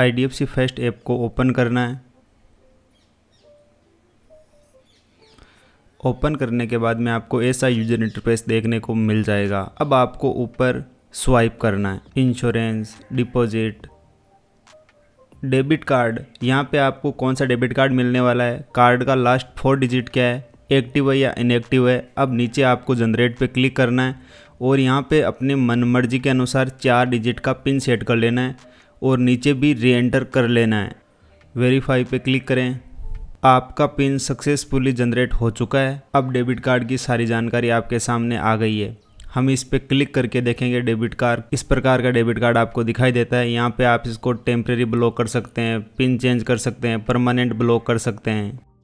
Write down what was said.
आई D F C first app को open करना है ओपन करने के बाद में आपको ऐसा यूजर इंटरफेस देखने को मिल जाएगा अब आपको ऊपर स्वाइप करना है इंश्योरेंस डिपॉजिट डेबिट कार्ड यहाँ पे आपको कौन सा डेबिट कार्ड मिलने वाला है कार्ड का लास्ट फोर डिजिट क्या है एक्टिव है या इनएक्टिव है अब नीचे आपको जनरेट पे क्लिक करना है और यहाँ पे अपने मनमर्जी के अनुसार चार डिजिट का पिन सेट कर लेना है और नीचे भी री एंटर कर लेना है वेरीफाई पे क्लिक करें आपका पिन सक्सेसफुली जनरेट हो चुका है अब डेबिट कार्ड की सारी जानकारी आपके सामने आ गई है हम इस पर क्लिक करके देखेंगे डेबिट कार्ड इस प्रकार का डेबिट कार्ड आपको दिखाई देता है यहाँ पे आप इसको टेम्प्रेरी ब्लॉक कर सकते हैं पिन चेंज कर सकते हैं परमानेंट ब्लॉक कर सकते हैं